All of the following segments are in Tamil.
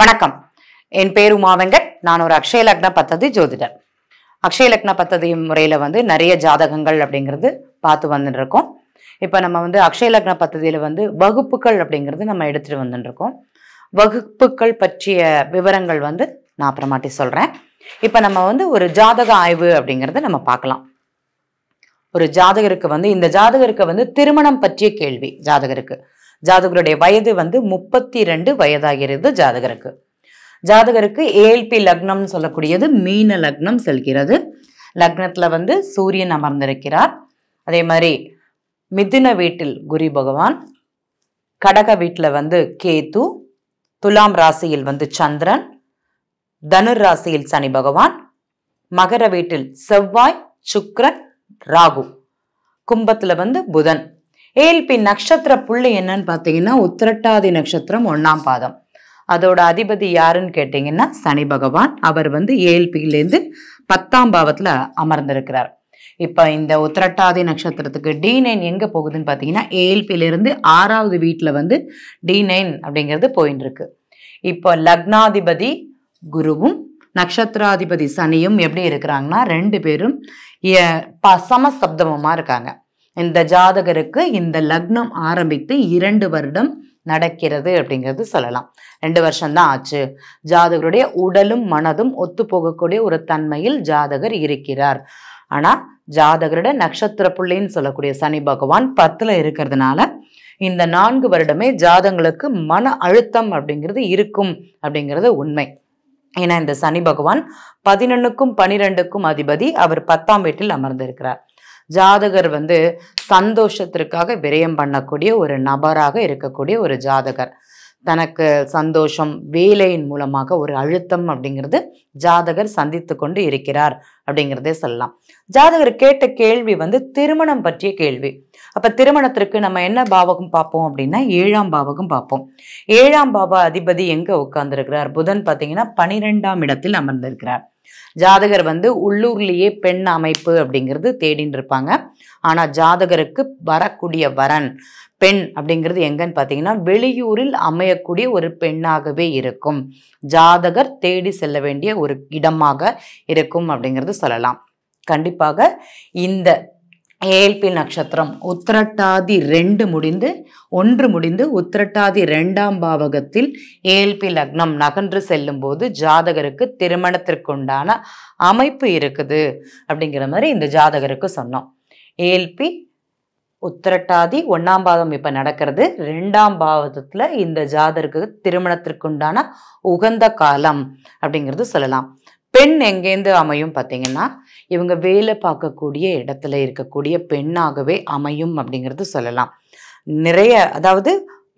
வணக்கம் என் பேர் உமா நான் ஒரு அக்ஷய லக்ன பத்ததி ஜோதிடர் அக்ஷய லக்ன பத்ததி முறையில் வந்து நிறைய ஜாதகங்கள் அப்படிங்கிறது பார்த்து வந்துட்டு இருக்கோம் இப்போ நம்ம வந்து அக்ஷய லக்ன பத்ததியில் வந்து வகுப்புகள் அப்படிங்கிறது நம்ம எடுத்துகிட்டு வந்துட்டு இருக்கோம் வகுப்புகள் பற்றிய விவரங்கள் வந்து நான் அப்புறமாட்டி சொல்கிறேன் இப்போ நம்ம வந்து ஒரு ஜாதக ஆய்வு அப்படிங்கிறது நம்ம பார்க்கலாம் ஒரு ஜாதகருக்கு வந்து இந்த ஜாதகருக்கு வந்து திருமணம் பற்றிய கேள்வி ஜாதகருக்கு ஜாதகருடைய வயது வந்து முப்பத்தி ரெண்டு வயதாகிறது ஜாதகருக்கு ஜாதகருக்கு ஏஎல்பி லக்னம்னு சொல்லக்கூடியது மீன லக்னம் செல்கிறது லக்னத்தில் வந்து சூரியன் அமர்ந்திருக்கிறார் அதே மாதிரி மிதுன வீட்டில் குரு பகவான் கடக வீட்டில் வந்து கேத்து துலாம் ராசியில் வந்து சந்திரன் தனுர் ராசியில் சனி பகவான் மகர வீட்டில் செவ்வாய் சுக்ரன் ராகு கும்பத்தில் வந்து புதன் ஏஎல்பி நட்சத்திர புள்ளி என்னன்னு பார்த்தீங்கன்னா உத்திரட்டாதி நட்சத்திரம் ஒன்றாம் பாதம் அதோட அதிபதி யாருன்னு கேட்டிங்கன்னா சனி பகவான் அவர் வந்து ஏஎல்பியிலேருந்து பத்தாம் பாவத்தில் அமர்ந்திருக்கிறார் இப்போ இந்த உத்திரட்டாதி நட்சத்திரத்துக்கு டி நைன் எங்கே போகுதுன்னு பார்த்தீங்கன்னா ஏஎல்பியிலேருந்து ஆறாவது வீட்டில் வந்து டி நைன் அப்படிங்கிறது போயின்னு இருக்கு இப்போ லக்னாதிபதி குருவும் நட்சத்திராதிபதி சனியும் எப்படி இருக்கிறாங்கன்னா ரெண்டு பேரும் சமசப்தமமாக இருக்காங்க இந்த ஜாதகருக்கு இந்த லக்னம் ஆரம்பித்து இரண்டு வருடம் நடக்கிறது அப்படிங்கிறது சொல்லலாம் ரெண்டு வருஷம்தான் ஆச்சு ஜாதகருடைய உடலும் மனதும் ஒத்து போகக்கூடிய ஒரு தன்மையில் ஜாதகர் இருக்கிறார் ஆனால் ஜாதகருட நட்சத்திர புள்ளின்னு சொல்லக்கூடிய சனி பகவான் பத்தில் இருக்கிறதுனால இந்த நான்கு வருடமே ஜாதகங்களுக்கு மன அழுத்தம் அப்படிங்கிறது இருக்கும் அப்படிங்கிறது உண்மை ஏன்னா இந்த சனி பகவான் பதினொன்னுக்கும் பனிரெண்டுக்கும் அதிபதி அவர் பத்தாம் வீட்டில் அமர்ந்திருக்கிறார் ஜாதகர் வந்து சந்தோஷத்திற்காக விரயம் பண்ணக்கூடிய ஒரு நபராக இருக்கக்கூடிய ஒரு ஜாதகர் தனக்கு சந்தோஷம் வேலையின் மூலமாக ஒரு அழுத்தம் அப்படிங்கிறது ஜாதகர் சந்தித்து கொண்டு இருக்கிறார் அப்படிங்கிறதே சொல்லலாம் ஜாதகர் கேட்ட கேள்வி வந்து திருமணம் பற்றிய கேள்வி அப்ப திருமணத்திற்கு நம்ம என்ன பாவகம் பார்ப்போம் அப்படின்னா ஏழாம் பாவகம் பார்ப்போம் ஏழாம் பாபா அதிபதி எங்க உட்கார்ந்துருக்கிறார் புதன் பார்த்தீங்கன்னா பனிரெண்டாம் இடத்தில் அமர்ந்திருக்கிறார் ஜாதகர் வந்து உள்ளூர்லேயே பெண் அமைப்பு அப்படிங்கிறது தேடின்னு இருப்பாங்க ஆனால் ஜாதகருக்கு வரக்கூடிய வரன் பெண் அப்படிங்கிறது எங்கன்னு பார்த்தீங்கன்னா வெளியூரில் அமையக்கூடிய ஒரு பெண்ணாகவே இருக்கும் ஜாதகர் தேடி செல்ல வேண்டிய ஒரு இடமாக இருக்கும் அப்படிங்கிறது சொல்லலாம் கண்டிப்பாக இந்த ஏல்பி நட்சத்திரம் உத்திரட்டாதி ரெண்டு முடிந்து ஒன்று முடிந்து உத்திரட்டாதி ரெண்டாம் பாவகத்தில் ஏல்பி லக்னம் நகன்று செல்லும் போது ஜாதகருக்கு திருமணத்திற்குண்டான அமைப்பு இருக்குது அப்படிங்கிற மாதிரி இந்த ஜாதகருக்கு சொன்னோம் ஏல்பி உத்திரட்டாதி ஒன்றாம் பாதம் இப்போ நடக்கிறது ரெண்டாம் பாவத்தில் இந்த ஜாதகருக்கு திருமணத்திற்குண்டான உகந்த காலம் அப்படிங்கிறது சொல்லலாம் பெண் எங்கேருந்து அமையும் பார்த்தீங்கன்னா இவங்க வேலை பார்க்கக்கூடிய இடத்துல இருக்கக்கூடிய பெண்ணாகவே அமையும் அப்படிங்கிறது சொல்லலாம் நிறைய அதாவது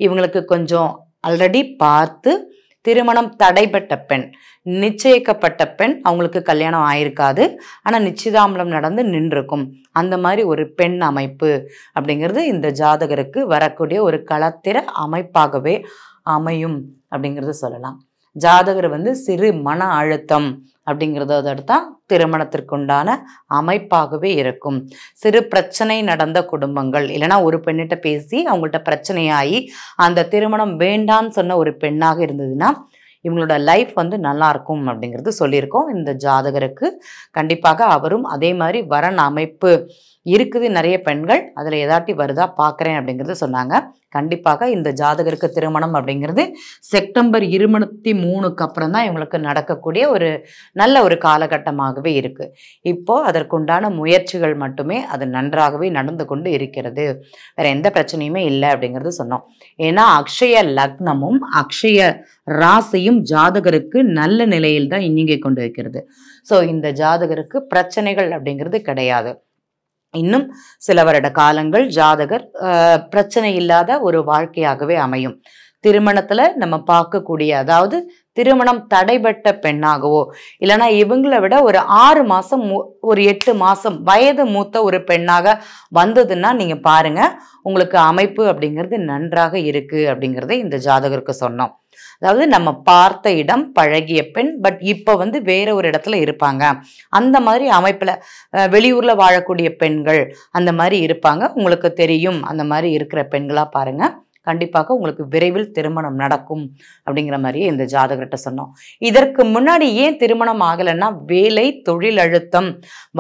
இவங்களுக்கு கொஞ்சம் ஆல்ரெடி பார்த்து திருமணம் தடைப்பட்ட பெண் நிச்சயிக்கப்பட்ட பெண் அவங்களுக்கு கல்யாணம் ஆயிருக்காது ஆனால் நிச்சயதாமலம் நடந்து நின்றுக்கும் அந்த மாதிரி ஒரு பெண் அமைப்பு அப்படிங்கிறது இந்த ஜாதகருக்கு வரக்கூடிய ஒரு களத்திற அமைப்பாகவே அமையும் அப்படிங்கிறது சொல்லலாம் ஜாதகர் வந்து சிறு மன அழுத்தம் அப்படிங்கிறத எடுத்தால் திருமணத்திற்குண்டான அமைப்பாகவே இருக்கும் சிறு பிரச்சனை நடந்த குடும்பங்கள் இல்லைனா ஒரு பெண்ணிட்ட பேசி அவங்கள்ட்ட பிரச்சனையாகி அந்த திருமணம் வேண்டாம்னு சொன்ன ஒரு பெண்ணாக இருந்ததுன்னா இவங்களோட லைஃப் வந்து நல்லா இருக்கும் அப்படிங்கிறது சொல்லியிருக்கோம் இந்த ஜாதகருக்கு கண்டிப்பாக அவரும் அதே மாதிரி வரன் அமைப்பு இருக்குது நிறைய பெண்கள் அதில் எதாட்டி வருதா பார்க்குறேன் அப்படிங்கிறது சொன்னாங்க கண்டிப்பாக இந்த ஜாதகருக்கு திருமணம் அப்படிங்கிறது செப்டம்பர் இருபத்தி மூணுக்கு அப்புறம் தான் இவங்களுக்கு நடக்கக்கூடிய ஒரு நல்ல ஒரு காலகட்டமாகவே இருக்குது இப்போது அதற்குண்டான முயற்சிகள் மட்டுமே அது நன்றாகவே நடந்து கொண்டு இருக்கிறது வேறு எந்த பிரச்சனையுமே இல்லை அப்படிங்கிறது சொன்னோம் ஏன்னா அக்ஷய லக்னமும் அக்ஷய ராசியும் ஜாதகருக்கு நல்ல நிலையில் தான் இங்கே கொண்டு இருக்கிறது ஸோ இந்த ஜாதகருக்கு பிரச்சனைகள் அப்படிங்கிறது கிடையாது இன்னும் சில வருட காலங்கள் ஜாதகர் பிரச்சனை இல்லாத ஒரு வாழ்க்கையாகவே அமையும் திருமணத்துல நம்ம பார்க்கக்கூடிய அதாவது திருமணம் தடைபட்ட பெண்ணாகவோ இல்லைனா இவங்களை விட ஒரு ஆறு மாசம் ஒரு எட்டு மாசம் வயது மூத்த ஒரு பெண்ணாக வந்ததுன்னா நீங்க பாருங்க உங்களுக்கு அமைப்பு அப்படிங்கிறது நன்றாக இருக்கு அப்படிங்கிறத இந்த ஜாதகருக்கு சொன்னோம் அதாவது நம்ம பார்த்த இடம் பழகிய பெண் பட் இப்போ வந்து வேற ஒரு இடத்துல இருப்பாங்க அந்த மாதிரி அமைப்பில் வெளியூரில் வாழக்கூடிய பெண்கள் அந்த மாதிரி இருப்பாங்க உங்களுக்கு தெரியும் அந்த மாதிரி இருக்கிற பெண்களாக பாருங்கள் கண்டிப்பாக உங்களுக்கு விரைவில் திருமணம் நடக்கும் அப்படிங்கிற மாதிரியே இந்த ஜாதகர்கிட்ட சொன்னோம் இதற்கு முன்னாடி ஏன் திருமணம் ஆகலைன்னா வேலை தொழில் அழுத்தம்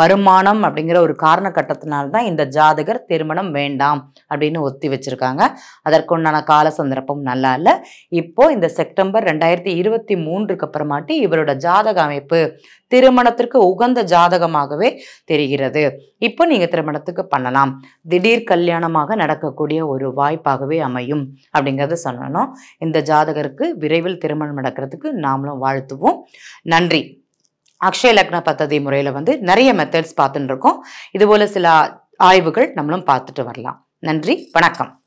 வருமானம் அப்படிங்கிற ஒரு கட்டத்தினால்தான் இந்த ஜாதகர் திருமணம் வேண்டாம் அப்படின்னு ஒத்தி வச்சிருக்காங்க அதற்குண்டான கால சந்தர்ப்பம் நல்லா இல்லை இப்போ இந்த செப்டம்பர் ரெண்டாயிரத்தி இருபத்தி மூன்றுக்கு அப்புறமாட்டி இவரோட ஜாதக அமைப்பு திருமணத்திற்கு உகந்த ஜாதகமாகவே தெரிகிறது இப்போ நீங்க திருமணத்துக்கு பண்ணலாம் திடீர் கல்யாணமாக நடக்கக்கூடிய ஒரு வாய்ப்பாகவே அமையும் முடியும் அப்படிங்கிறத சொல்லணும் இந்த ஜாதகருக்கு விரைவில் திருமணம் நடக்கிறதுக்கு நாமளும் வாழ்த்துவோம் நன்றி அக்ஷய லக்ன பத்ததி முறையில் வந்து நிறைய மெத்தட்ஸ் பார்த்துட்டு இருக்கோம் இதுபோல் சில ஆய்வுகள் நம்மளும் பார்த்துட்டு வரலாம் நன்றி வணக்கம்